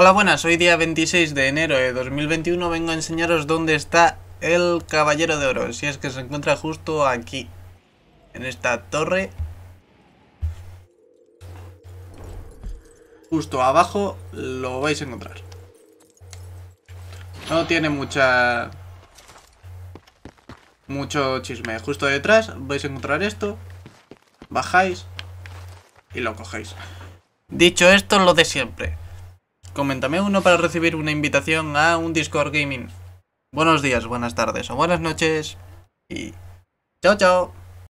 Hola buenas, hoy día 26 de enero de 2021 vengo a enseñaros dónde está el Caballero de Oro, si es que se encuentra justo aquí, en esta torre. Justo abajo lo vais a encontrar. No tiene mucha... Mucho chisme. Justo detrás vais a encontrar esto, bajáis y lo cogéis. Dicho esto, lo de siempre. Coméntame uno para recibir una invitación a un Discord Gaming. Buenos días, buenas tardes o buenas noches. Y... ¡Chao, chao!